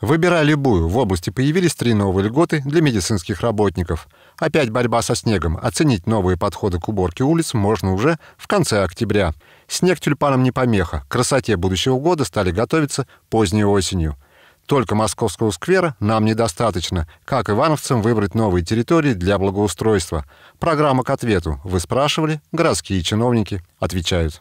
Выбирай любую, в области появились три новые льготы для медицинских работников. Опять борьба со снегом. Оценить новые подходы к уборке улиц можно уже в конце октября. Снег тюльпанам не помеха. К красоте будущего года стали готовиться поздней осенью. Только московского сквера нам недостаточно. Как ивановцам выбрать новые территории для благоустройства? Программа к ответу. Вы спрашивали, городские чиновники отвечают.